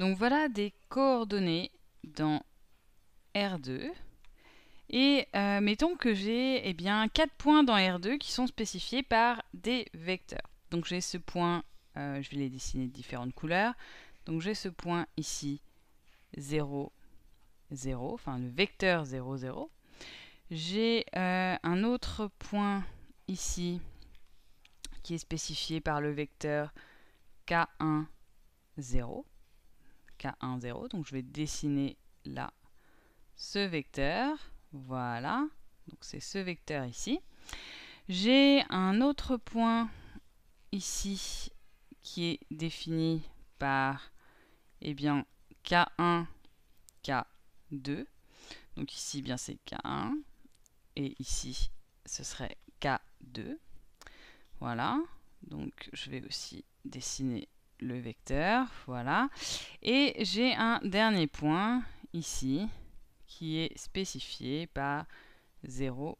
Donc voilà des coordonnées dans R2. Et euh, mettons que j'ai eh bien 4 points dans R2 qui sont spécifiés par des vecteurs. Donc j'ai ce point, euh, je vais les dessiner de différentes couleurs. Donc j'ai ce point ici 0, 0, enfin le vecteur 0, 0. J'ai euh, un autre point ici qui est spécifié par le vecteur K1, 0. K1, 0. Donc je vais dessiner là ce vecteur. Voilà. Donc c'est ce vecteur ici. J'ai un autre point ici qui est défini par et eh bien, K1, K2. Donc ici, eh bien c'est K1. Et ici, ce serait K2. Voilà. Donc je vais aussi dessiner le vecteur, voilà. Et j'ai un dernier point ici qui est spécifié par 0K2.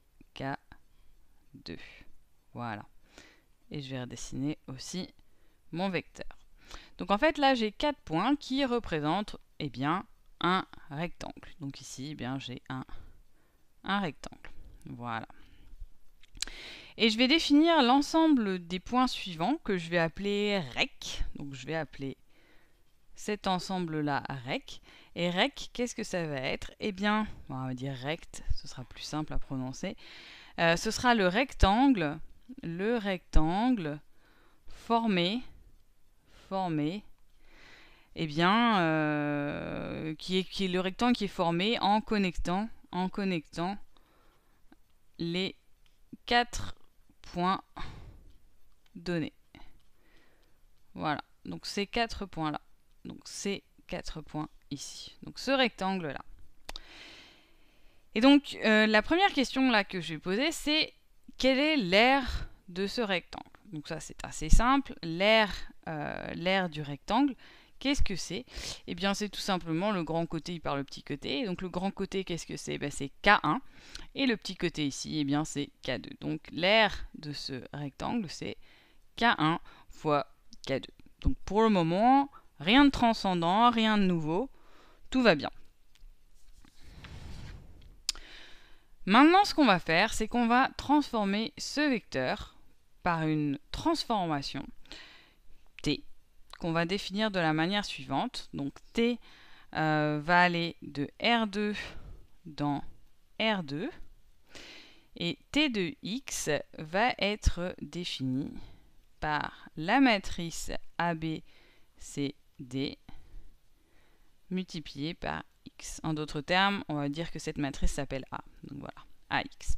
Voilà. Et je vais redessiner aussi mon vecteur. Donc en fait là j'ai quatre points qui représentent eh bien, un rectangle. Donc ici eh bien j'ai un, un rectangle. Voilà. Et je vais définir l'ensemble des points suivants que je vais appeler REC. Donc je vais appeler cet ensemble-là REC. Et REC, qu'est-ce que ça va être Eh bien, on va dire rect, ce sera plus simple à prononcer. Euh, ce sera le rectangle, le rectangle formé, formé, eh bien, euh, qui, est, qui est le rectangle qui est formé en connectant, en connectant les quatre points donnés. Voilà, donc ces quatre points-là. Donc ces quatre points ici. Donc ce rectangle-là. Et donc euh, la première question là que je vais poser, c'est quel est l'aire de ce rectangle Donc ça c'est assez simple. L'aire euh, du rectangle, Qu'est-ce que c'est Eh bien, c'est tout simplement le grand côté par le petit côté. Donc, le grand côté, qu'est-ce que c'est ben, C'est K1. Et le petit côté ici, eh bien, c'est K2. Donc, l'aire de ce rectangle, c'est K1 fois K2. Donc, pour le moment, rien de transcendant, rien de nouveau. Tout va bien. Maintenant, ce qu'on va faire, c'est qu'on va transformer ce vecteur par une transformation t qu'on va définir de la manière suivante. Donc T euh, va aller de R2 dans R2 et T de X va être défini par la matrice ABCD multipliée par X. En d'autres termes, on va dire que cette matrice s'appelle A. Donc voilà, AX.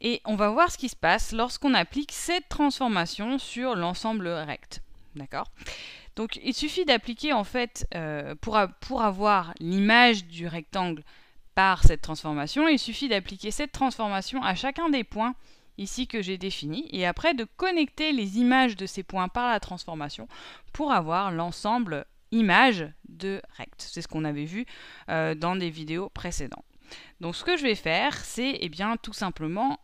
Et on va voir ce qui se passe lorsqu'on applique cette transformation sur l'ensemble rect. D'accord Donc il suffit d'appliquer en fait, euh, pour, avoir l'image du rectangle par cette transformation, il suffit d'appliquer cette transformation à chacun des points ici que j'ai définis et après de connecter les images de ces points par la transformation pour avoir l'ensemble image de rect. C'est ce qu'on avait vu euh, dans des vidéos précédentes. Donc ce que je vais faire, c'est eh bien tout simplement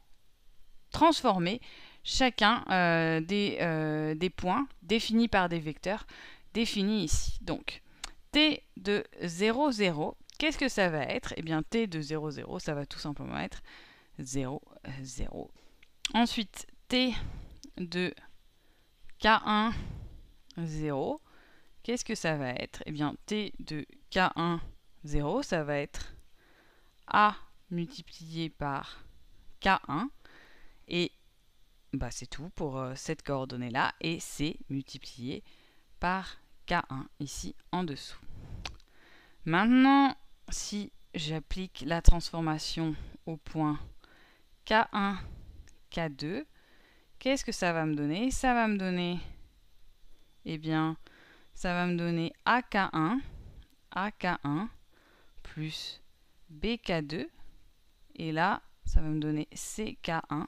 transformer chacun euh, des, euh, des, points définis par des vecteurs définis ici. Donc, t de 0, 0, qu'est-ce que ça va être Eh bien, t de 0, 0, ça va tout simplement être 0, 0. Ensuite, t de k1, 0, qu'est-ce que ça va être Eh bien, t de k1, 0, ça va être a multiplié par k1 et bah, c'est tout pour euh, cette coordonnée-là, et c'est multiplié par K1 ici en dessous. Maintenant, si j'applique la transformation au point K1, K2, qu'est-ce que ça va me donner Ça va me donner, eh bien, ça va me donner AK1, AK1 plus BK2, et là, ça va me donner CK1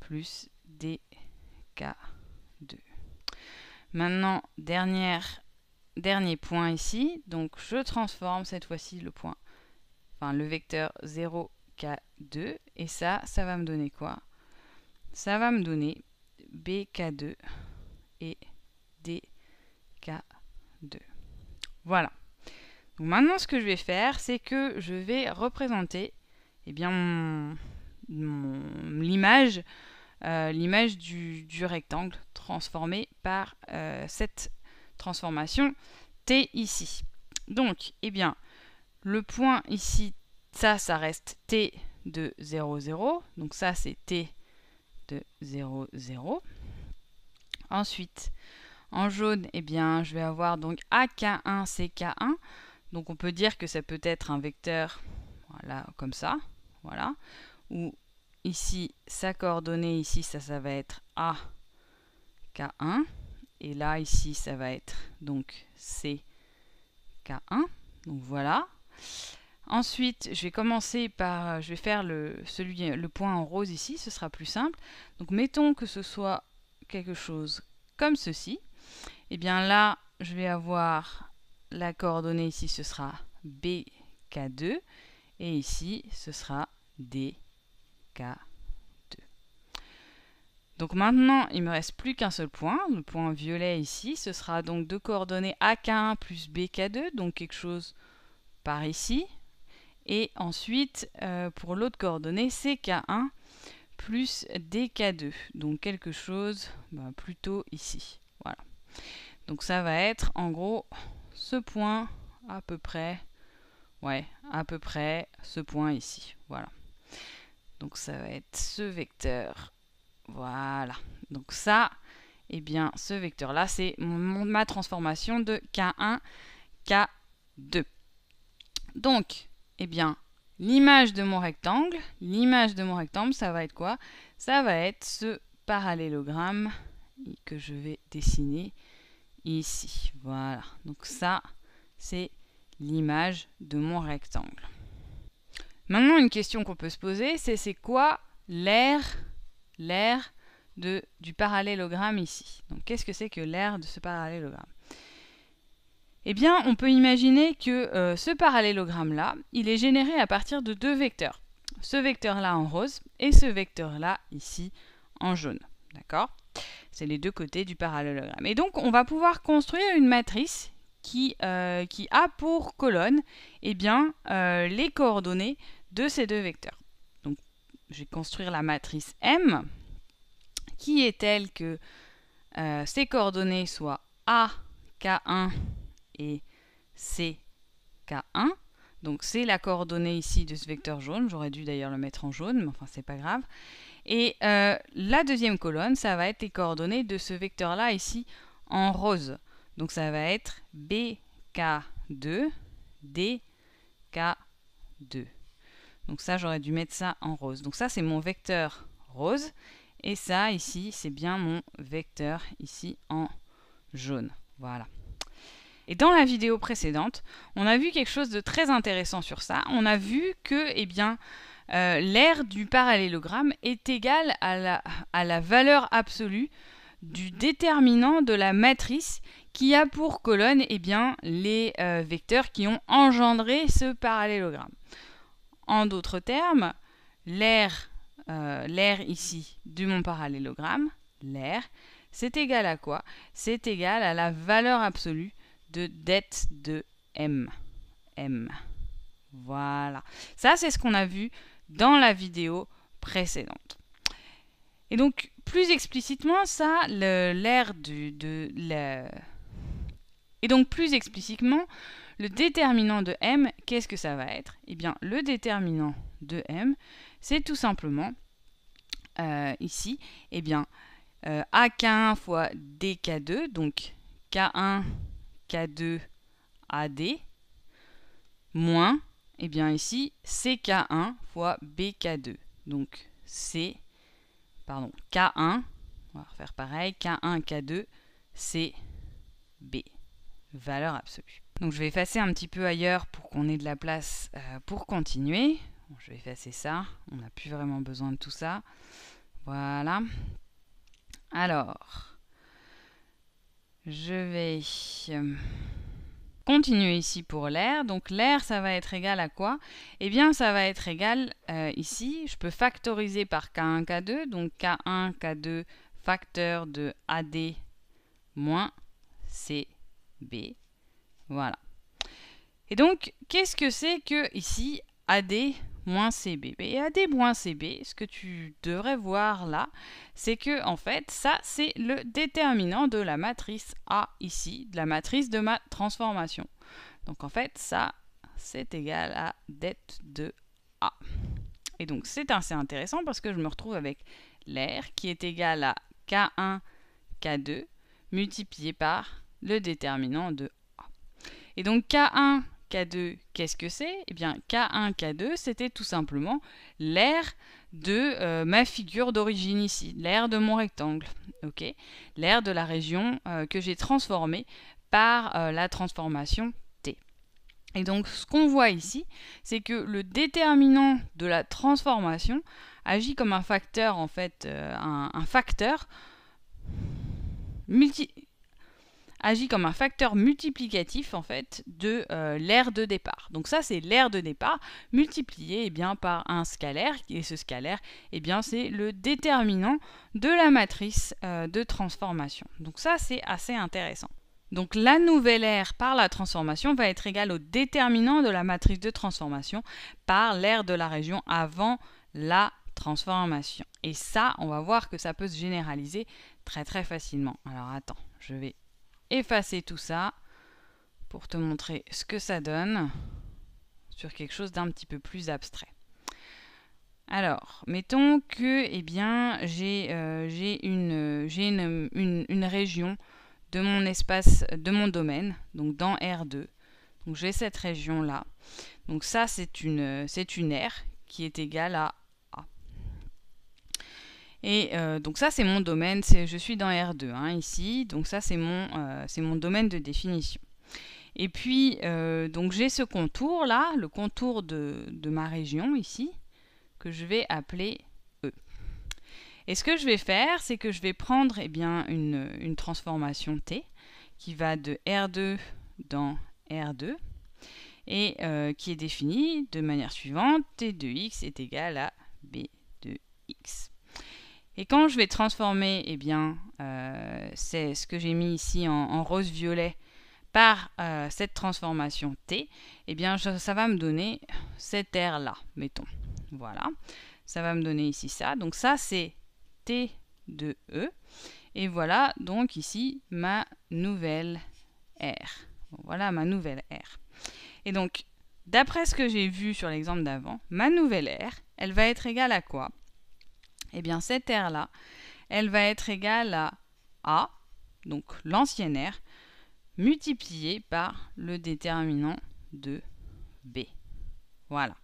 plus DK2. Maintenant, dernier point ici. Donc, je transforme cette fois-ci le point, enfin le vecteur 0K2. Et ça, ça va me donner quoi Ça va me donner BK2 et DK2. Voilà. maintenant, ce que je vais faire, c'est que je vais représenter eh bien, l'image euh, l'image du, rectangle transformé par euh, cette transformation T ici. Donc, eh bien, le point ici, ça, ça reste T de 0, 0. Donc ça, c'est T de 0, 0. Ensuite, en jaune, eh bien, je vais avoir donc AK1, CK1. Donc on peut dire que ça peut être un vecteur, voilà, comme ça, voilà, ou Ici, sa coordonnée, ici, ça, ça va être A, K1. Et là, ici, ça va être donc C, K1. Donc voilà. Ensuite, je vais commencer par, je vais faire le, celui, le point en rose ici, ce sera plus simple. Donc mettons que ce soit quelque chose comme ceci. Et eh bien là, je vais avoir la coordonnée ici, ce sera BK2. Et ici, ce sera D. 2. Donc maintenant, il me reste plus qu'un seul point, le point violet ici. Ce sera donc deux coordonnées AK1 plus BK2, donc quelque chose par ici. Et ensuite, euh, pour l'autre coordonnée, CK1 plus DK2, donc quelque chose bah, plutôt ici. Voilà. Donc ça va être en gros ce point à peu près, ouais, à peu près ce point ici. Voilà. Donc ça va être ce vecteur. Voilà. Donc ça, et eh bien ce vecteur-là, c'est ma transformation de K1, K2. Donc, eh bien, l'image de mon rectangle, l'image de mon rectangle, ça va être quoi Ça va être ce parallélogramme que je vais dessiner ici. Voilà. Donc ça, c'est l'image de mon rectangle. Maintenant, une question qu'on peut se poser, c'est c'est quoi l'air du parallélogramme ici. Donc qu'est-ce que c'est que l'air de ce parallélogramme Eh bien, on peut imaginer que euh, ce parallélogramme-là, il est généré à partir de deux vecteurs. Ce vecteur-là en rose et ce vecteur-là ici en jaune. D'accord C'est les deux côtés du parallélogramme. Et donc, on va pouvoir construire une matrice euh, qui, a pour colonne eh bien, euh, les coordonnées de ces deux vecteurs. Donc je vais construire la matrice M qui est telle que euh, ces coordonnées soient A, K1 et C, K1. Donc c'est la coordonnée ici de ce vecteur jaune. J'aurais dû d'ailleurs le mettre en jaune, mais enfin c'est pas grave. Et la deuxième colonne, ça va être les coordonnées de ce vecteur-là ici en rose. Donc ça va être BK2, DK2. Donc ça, j'aurais dû mettre ça en rose. Donc ça, c'est mon vecteur rose. Et ça, ici, c'est bien mon vecteur ici en jaune. Voilà. Et dans la vidéo précédente, on a vu quelque chose de très intéressant sur ça. On a vu que, eh bien, euh, l'aire du parallélogramme est égal à la valeur absolue du déterminant de la matrice qui a pour colonne eh bien, les euh, vecteurs qui ont engendré ce parallélogramme. En d'autres termes, l'air, euh, ici de mon parallélogramme, l'air, c'est égal à quoi C'est égal à la valeur absolue de dette de M. M. Voilà. Ça, c'est ce qu'on a vu dans la vidéo précédente. Et donc, plus explicitement, ça, l'air de, de et donc plus explicitement, le déterminant de M, qu'est-ce que ça va être Eh bien, le déterminant de M, c'est tout simplement, euh, ici, eh bien, euh, AK1 fois DK2, donc K1, K2, AD, moins, eh bien ici, CK1 fois BK2. Donc C, pardon, K1, on va refaire pareil, K1, K2, C, B valeur absolue. Donc je vais effacer un petit peu ailleurs pour qu'on ait de la place euh, pour continuer. je vais effacer ça, on n'a plus vraiment besoin de tout ça. Voilà. Alors, je vais euh, continuer ici pour l'air. Donc l'air, ça va être égal à quoi Eh bien, ça va être égal euh, ici. Je peux factoriser par K1, K2. Donc K1, K2, facteur de AD moins C B. Voilà. Et donc, qu'est-ce que c'est que ici AD moins CB Et ben, AD moins CB, ce que tu devrais voir là, c'est que en fait, ça c'est le déterminant de la matrice A ici, de la matrice de ma transformation. Donc en fait, ça c'est égal à dette de A. Et donc c'est assez intéressant parce que je me retrouve avec l'air qui est égal à K1, K2 multiplié par le déterminant de A. Et donc K1, K2, qu'est-ce que c'est Eh bien K1, K2, c'était tout simplement l'air de euh, ma figure d'origine ici, l'air de mon rectangle, ok l'aire de la région euh, que j'ai transformée par euh, la transformation T. Et donc ce qu'on voit ici, c'est que le déterminant de la transformation agit comme un facteur, en fait, un, un facteur multi agit comme un facteur multiplicatif en fait de euh, l'aire de départ. Donc ça c'est l'aire de départ multipliée eh bien, par un scalaire et ce scalaire eh bien, c'est le déterminant de la matrice euh, de transformation. Donc ça c'est assez intéressant. Donc la nouvelle aire par la transformation va être égale au déterminant de la matrice de transformation par l'aire de la région avant la transformation. Et ça, on va voir que ça peut se généraliser très très facilement. Alors attends, je vais effacer tout ça pour te montrer ce que ça donne sur quelque chose d'un petit peu plus abstrait. Alors, mettons que eh bien, j'ai euh, une, j'ai une, une, région de mon espace, de mon domaine, donc dans R2. Donc j'ai cette région-là. Donc ça, c'est une, c'est une aire qui est égale à et euh, donc ça, c'est mon domaine, je suis dans R2 hein, ici, donc ça, c'est mon, euh, mon domaine de définition. Et puis, euh, donc j'ai ce contour-là, le contour de, ma région ici, que je vais appeler E. Et ce que je vais faire, c'est que je vais prendre eh bien, une, transformation T, qui va de R2 dans R2, et qui est définie de manière suivante, T de x est égal à B de x. Et quand je vais transformer eh bien, euh, c'est ce que j'ai mis ici en, rose-violet par euh, cette transformation T, eh bien, ça va me donner cet r là mettons. Voilà. Ça va me donner ici ça. Donc ça, c'est T de E. Et voilà donc ici ma nouvelle R. Voilà ma nouvelle R. Et donc, d'après ce que j'ai vu sur l'exemple d'avant, ma nouvelle R, elle va être égale à quoi et eh bien, cette R-là, elle va être égale à A, donc l'ancien R, multipliée par le déterminant de B. Voilà.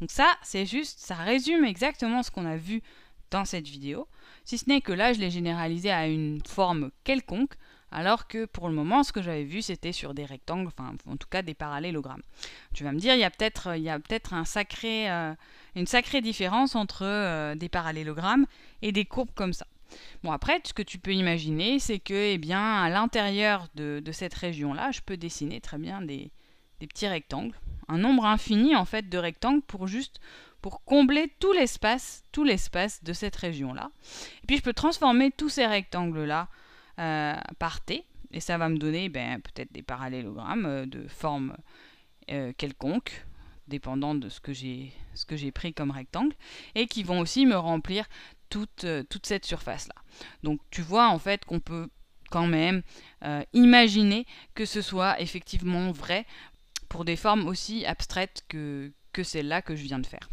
Donc ça, c'est juste, ça résume exactement ce qu'on a vu dans cette vidéo, si ce n'est que là, je l'ai généralisé à une forme quelconque, alors que pour le moment, ce que j'avais vu, c'était sur des rectangles, enfin en tout cas des parallélogrammes. Tu vas me dire, il y a peut-être euh, une sacrée différence entre euh, des parallélogrammes et des courbes comme ça. Bon après, ce que tu peux imaginer, c'est que eh bien, à l'intérieur de, cette région-là, je peux dessiner très bien des, petits rectangles, un nombre infini en fait de rectangles pour juste pour combler tout l'espace, tout l'espace de cette région-là. Et puis je peux transformer tous ces rectangles-là euh, par T, et ça va me donner ben, peut-être des parallélogrammes euh, de forme euh, quelconques, quelconque, dépendant de ce que j'ai pris comme rectangle, et qui vont aussi me remplir toute, toute cette surface-là. Donc tu vois en fait qu'on peut quand même imaginer que ce soit effectivement vrai pour des formes aussi abstraites que, que celle-là que je viens de faire.